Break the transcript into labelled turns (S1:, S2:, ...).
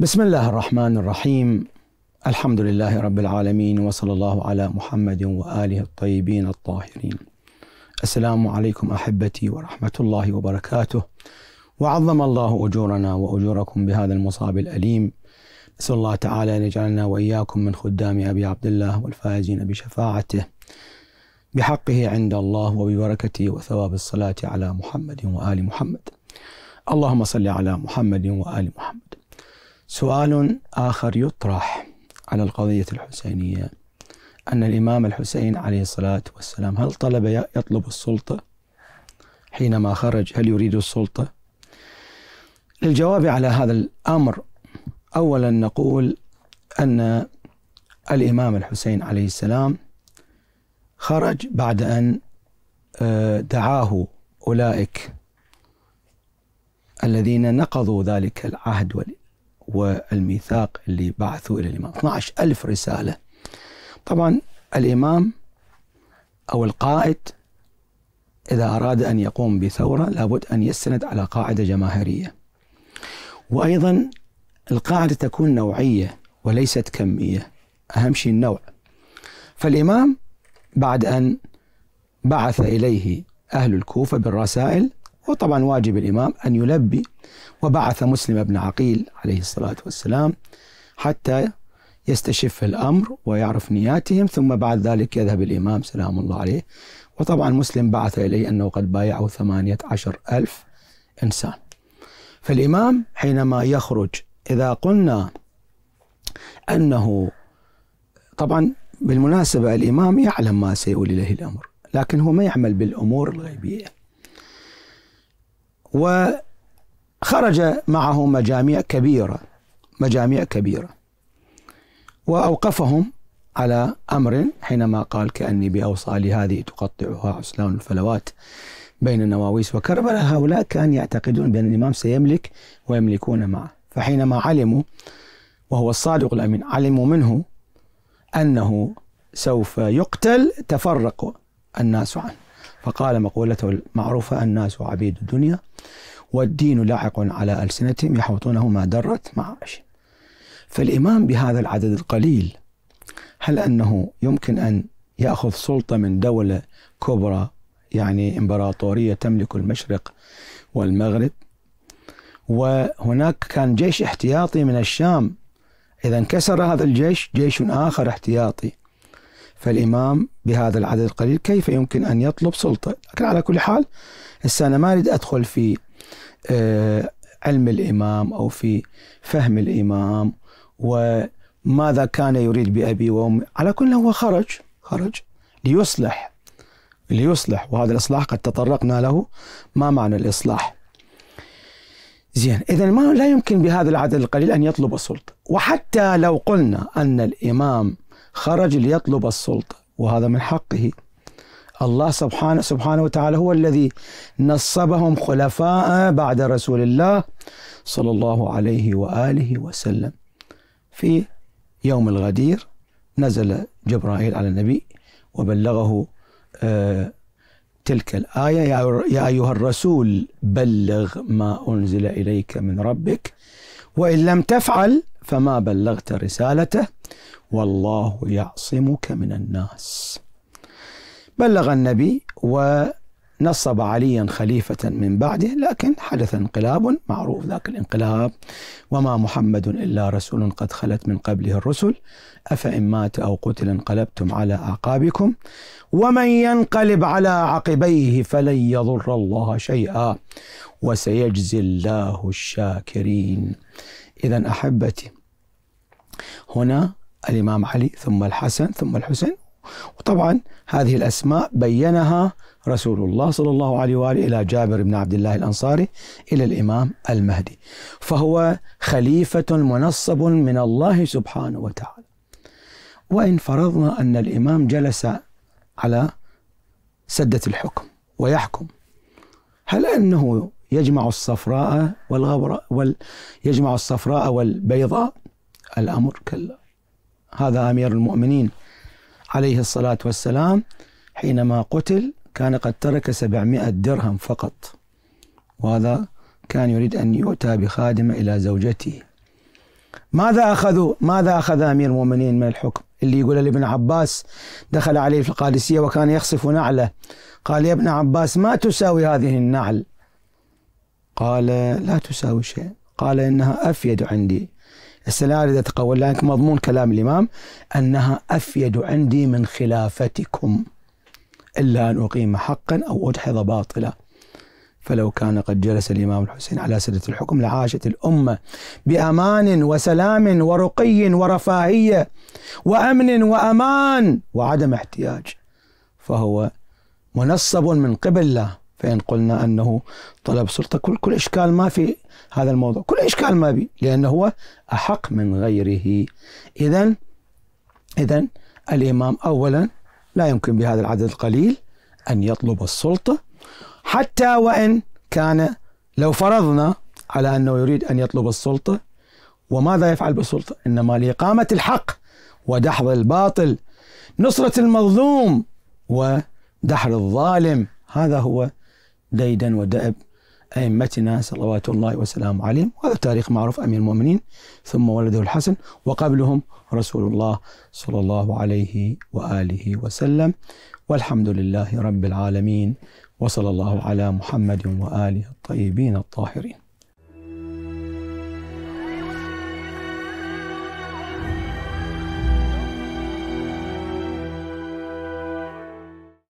S1: بسم الله الرحمن الرحيم الحمد لله رب العالمين وصلى الله على محمد واله الطيبين الطاهرين. السلام عليكم احبتي ورحمه الله وبركاته. وعظم الله اجورنا واجوركم بهذا المصاب الاليم. نسال الله تعالى ان يجعلنا واياكم من خدام ابي عبد الله والفائزين بشفاعته. بحقه عند الله وببركته وثواب الصلاه على محمد وال محمد. اللهم صل على محمد وال محمد. سؤال آخر يطرح على القضية الحسينية أن الإمام الحسين عليه الصلاة والسلام هل طلب يطلب السلطة حينما خرج هل يريد السلطة للجواب على هذا الأمر أولا نقول أن الإمام الحسين عليه السلام خرج بعد أن آه، دعاه أولئك الذين نقضوا ذلك العهد والميثاق اللي بعثوا إلى الإمام 12 ألف رسالة طبعا الإمام أو القائد إذا أراد أن يقوم بثورة لابد أن يستند على قاعدة جماهيرية وأيضا القاعدة تكون نوعية وليست كمية أهم شيء النوع فالإمام بعد أن بعث إليه أهل الكوفة بالرسائل وطبعا واجب الإمام أن يلبي وبعث مسلم بن عقيل عليه الصلاة والسلام حتى يستشف الأمر ويعرف نياتهم ثم بعد ذلك يذهب الإمام سلام الله عليه وطبعا مسلم بعث إليه أنه قد بايعه ثمانية عشر ألف إنسان فالإمام حينما يخرج إذا قلنا أنه طبعا بالمناسبة الإمام يعلم ما سيؤول إليه الأمر لكن هو ما يعمل بالأمور الغيبية وخرج معه مجاميع كبيرة مجاميع كبيرة وأوقفهم على أمر حينما قال كأني بأوصالي هذه تقطعها عسلان الفلوات بين النواويس وكربلاء هؤلاء كان يعتقدون بأن الإمام سيملك ويملكون معه فحينما علموا وهو الصادق الأمين علموا منه أنه سوف يقتل تفرق الناس عنه فقال مقولته المعروفة الناس عبيد الدنيا والدين لاحق على ألسنتهم يحوطونه ما درت معاش فالإمام بهذا العدد القليل هل أنه يمكن أن يأخذ سلطة من دولة كبرى يعني إمبراطورية تملك المشرق والمغرب وهناك كان جيش احتياطي من الشام إذا انكسر هذا الجيش جيش آخر احتياطي فالإمام بهذا العدد القليل كيف يمكن أن يطلب سلطة لكن على كل حال هسه أنا ما أريد أدخل في آه، علم الإمام أو في فهم الإمام وماذا كان يريد بأبي وأمي على كل هو خرج خرج ليصلح ليصلح وهذا الإصلاح قد تطرقنا له ما معنى الإصلاح زين إذا ما لا يمكن بهذا العدد القليل أن يطلب السلطة وحتى لو قلنا أن الإمام خرج ليطلب السلطة وهذا من حقه الله سبحانه سبحانه وتعالى هو الذي نصبهم خلفاء بعد رسول الله صلى الله عليه واله وسلم. في يوم الغدير نزل جبرائيل على النبي وبلغه آه تلك الآية يا أيها الرسول بلغ ما أنزل إليك من ربك وإن لم تفعل فما بلغت رسالته والله يعصمك من الناس بلغ النبي ونصب عليا خليفة من بعده لكن حدث انقلاب معروف ذاك الانقلاب وما محمد إلا رسول قد خلت من قبله الرسل أفإن مات أو قتل انقلبتم على أعقابكم ومن ينقلب على عقبيه فلن يضر الله شيئا وسيجزي الله الشاكرين إذا أحبتي هنا الإمام علي ثم الحسن ثم الحسين وطبعا هذه الأسماء بينها رسول الله صلى الله عليه وآله إلى جابر بن عبد الله الأنصاري إلى الإمام المهدي فهو خليفة منصب من الله سبحانه وتعالى وإن فرضنا أن الإمام جلس على سدة الحكم ويحكم هل أنه يجمع الصفراء والغبراء وال يجمع الصفراء والبيضاء الأمر كلا هذا أمير المؤمنين عليه الصلاة والسلام حينما قتل كان قد ترك سبعمائة درهم فقط وهذا كان يريد أن يؤتى بخادمة إلى زوجته ماذا أخذوا ماذا أخذ أمير المؤمنين من الحكم اللي يقول لابن عباس دخل عليه في القادسية وكان يخصف نعله قال يا ابن عباس ما تساوي هذه النعل قال لا تساوي شيء قال إنها أفيد عندي السيناريو لا اريد اتقول مضمون كلام الامام انها افيد عندي من خلافتكم الا ان اقيم حقا او اجحظ باطلا فلو كان قد جلس الامام الحسين على سده الحكم لعاشت الامه بامان وسلام ورقي ورفاهيه وامن وامان وعدم احتياج فهو منصب من قبل الله فإن قلنا أنه طلب سلطة كل, كل إشكال ما في هذا الموضوع كل إشكال ما بي لأنه هو أحق من غيره إذا إذا الإمام أولا لا يمكن بهذا العدد القليل أن يطلب السلطة حتى وإن كان لو فرضنا على أنه يريد أن يطلب السلطة وماذا يفعل بالسلطة إنما لإقامة الحق ودحض الباطل نصرة المظلوم ودحر الظالم هذا هو ديدا ودأب أئمتنا صلوات الله وسلامه عليهم وهذا تاريخ معروف أمير المؤمنين ثم ولده الحسن وقبلهم رسول الله صلى الله عليه وآله وسلم والحمد لله رب العالمين وصلى الله على محمد وآله الطيبين الطاهرين